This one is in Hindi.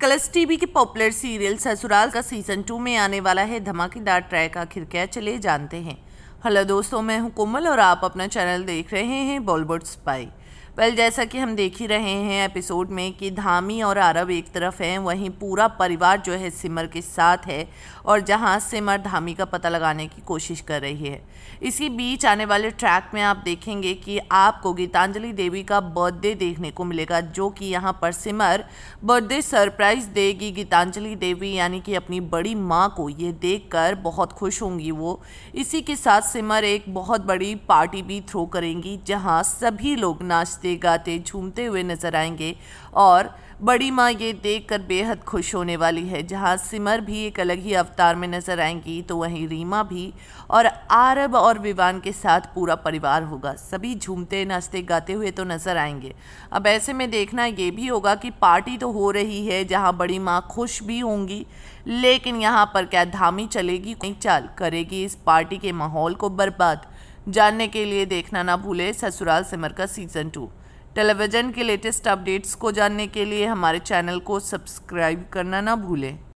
कलर्स टीवी के पॉपुलर सीरियल ससुराल का सीजन टू में आने वाला है धमाकेदार ट्रैक आखिर क्या चले जानते हैं हेलो दोस्तों मैं हूं कोमल और आप अपना चैनल देख रहे हैं बॉलीवुड स्पाई वेल जैसा कि हम देख ही रहे हैं एपिसोड में कि धामी और आरव एक तरफ हैं वहीं पूरा परिवार जो है सिमर के साथ है और जहां सिमर धामी का पता लगाने की कोशिश कर रही है इसी बीच आने वाले ट्रैक में आप देखेंगे कि आपको गीतांजलि देवी का बर्थडे देखने को मिलेगा जो कि यहाँ पर सिमर बर्थडे सरप्राइज देगी गीतांजलि देवी यानी कि अपनी बड़ी माँ को ये देख कर बहुत खुश होंगी वो इसी के साथ सिमर एक बहुत बड़ी पार्टी भी थ्रो करेंगी जहाँ सभी लोग नाचते नाचते गाते झूमते हुए नजर आएंगे और बड़ी माँ ये देख बेहद खुश होने वाली है जहाँ सिमर भी एक अलग ही अवतार में नजर आएंगी तो वहीं रीमा भी और आरब और विवान के साथ पूरा परिवार होगा सभी झूमते नाचते गाते हुए तो नजर आएंगे अब ऐसे में देखना ये भी होगा कि पार्टी तो हो रही है जहाँ बड़ी माँ खुश भी होंगी लेकिन यहाँ पर क्या धामी चलेगी कहीं चाल करेगी इस पार्टी के माहौल को बर्बाद जानने के लिए देखना ना भूलें Sasural Simar Ka season two television के लेटेस्ट अपडेट्स को जानने के लिए हमारे चैनल को सब्सक्राइब करना ना भूलें